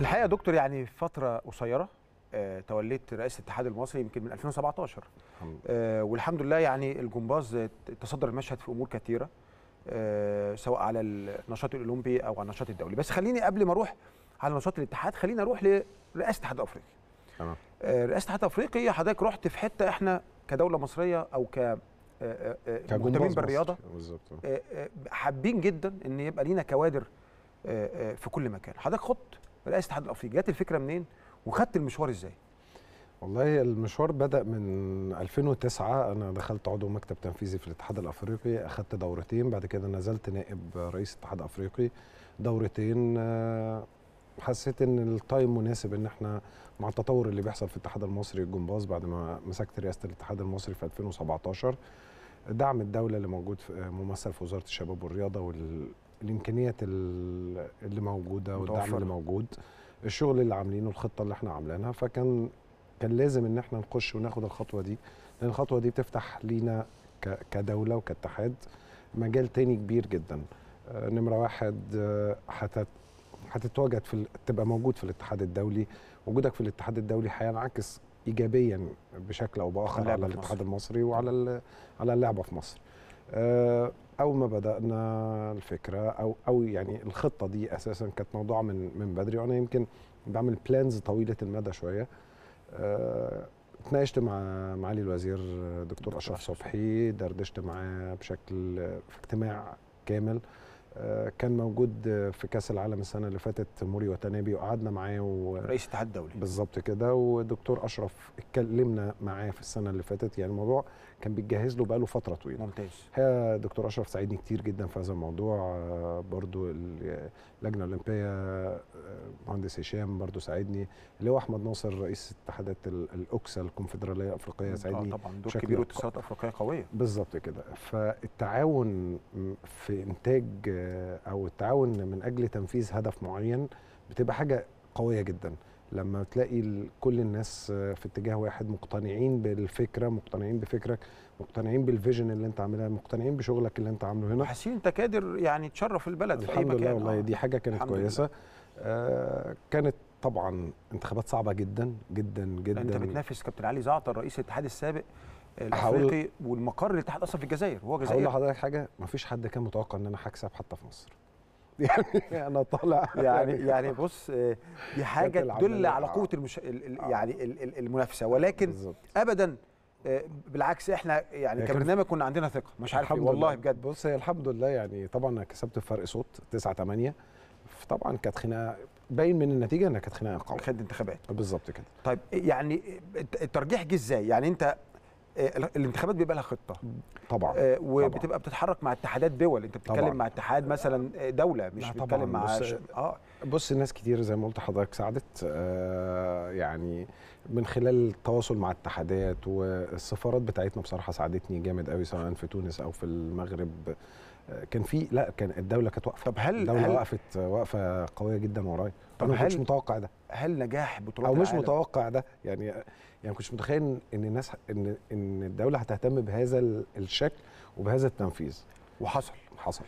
الحقيقه يا دكتور يعني فتره قصيره آه، توليت رئاسه الاتحاد المصري يمكن من 2017 آه، والحمد لله يعني الجمباز تصدر المشهد في امور كثيره آه، سواء على النشاط الاولمبي او على النشاط الدولي بس خليني قبل ما اروح على نشاط الاتحاد خليني اروح لرئاسه الاتحاد الافريقي تمام رئاسه الاتحاد الافريقي حضرتك رحت في حته احنا كدوله مصريه او ك مهتمين بالرياضه بالظبط حابين جدا ان يبقى لينا كوادر في كل مكان حضرتك خط رئاسه الاتحاد الافريقي جت الفكره منين وخدت المشوار ازاي والله المشوار بدا من 2009 انا دخلت عضو مكتب تنفيذي في الاتحاد الافريقي اخدت دورتين بعد كده نزلت نائب رئيس اتحاد افريقي دورتين آه، حسيت ان التايم مناسب ان احنا مع التطور اللي بيحصل في الاتحاد المصري الجمباز بعد ما مسكت رئاسه الاتحاد المصري في 2017 دعم الدوله اللي موجود في آه، ممثل في وزاره الشباب والرياضه الامكانيات اللي موجوده والدعم اللي موجود الشغل اللي عاملينه الخطه اللي احنا عاملينها فكان كان لازم ان احنا نخش وناخد الخطوه دي لان الخطوه دي بتفتح لينا كدوله وكاتحاد مجال تاني كبير جدا آه، نمره واحد آه، هتتواجد في تبقى موجود في الاتحاد الدولي وجودك في الاتحاد الدولي هينعكس ايجابيا بشكل او باخر على الاتحاد مصر. المصري وعلى على اللعبه في مصر آه، اول ما بدانا الفكره او او يعني الخطه دي اساسا كانت موضوعه من من بدري وانا يمكن بعمل بلانز طويله المدى شويه آه، اتناقشت مع معالي الوزير دكتور اشرف صبحي دردشت معاه بشكل في آه، اجتماع كامل آه، كان موجود في كاس العالم السنه اللي فاتت موري وتنابي وقعدنا معاه و... رئيس الاتحاد الدولي بالظبط كده ودكتور اشرف اتكلمنا معاه في السنه اللي فاتت يعني الموضوع كان بيتجهز له بقاله فتره طويله ممتاز الحقيقه دكتور اشرف ساعدني كتير جدا في هذا الموضوع آه، برضو اللجنه الاولمبيه آه، مهندس هشام برضو ساعدني اللي هو احمد ناصر رئيس اتحادات الاوكسا الكونفدراليه الافريقيه ساعدني طبعا دور كبير واتصالات افريقيه قويه بالظبط كده فالتعاون في انتاج او التعاون من اجل تنفيذ هدف معين بتبقى حاجه قويه جدا لما تلاقي كل الناس آه، في اتجاه واحد مقتنعين بالفكره مقتنعين بفكرك مقتنعين بالفيجن اللي انت عاملها مقتنعين بشغلك اللي انت عامله هنا حسين انت قادر يعني تشرف البلد في اي مكان الحمد لله والله آه. دي حاجه كانت كويسه آه كانت طبعا انتخابات صعبه جدا جدا جدا انت بتنافس كابتن علي زعتر رئيس الاتحاد السابق الافريقي والمقر الاتحاد اصلا في الجزائر وهو جزائر هقول لحضرتك حاجه ما فيش حد كان متوقع ان انا هكسب حتى في مصر يعني انا طالع يعني يعني بص آه، دي حاجه تدل على قوه آه. المش... آه. يعني المنافسه ولكن بالزبط. ابدا بالعكس احنا يعني كبرنامج كنا عندنا ثقه مش عارف والله بجد بص هي الحمد لله يعني طبعا انا كسبت بفرق صوت 9 8 طبعا كانت خناقه باين من النتيجه انها كانت خناقه قويه خد انتخابات بالظبط كده طيب يعني الترجيح جه ازاي يعني انت آه، الانتخابات بيبقى لها خطه طبعا آه، وبتبقى طبعاً. بتتحرك مع اتحادات دول انت بتتكلم طبعاً. مع اتحاد مثلا آه، دوله مش بتتكلم مع بص, اه بص الناس كتير زي ما قلت لحضرتك ساعدت آه يعني من خلال التواصل مع اتحادات والسفارات بتاعتنا بصراحه ساعدتني جامد قوي سواء في تونس او في المغرب كان في لا كان الدوله كانت واقفه طب هل الدوله هل وقفت وقفه قويه جدا ورايا طب انا ما كنتش متوقع ده هل نجاح بطولات او مش العالم. متوقع ده يعني يعني ما كنتش متخيل ان الناس ان ان الدوله هتهتم بهذا الشكل وبهذا التنفيذ وحصل حصل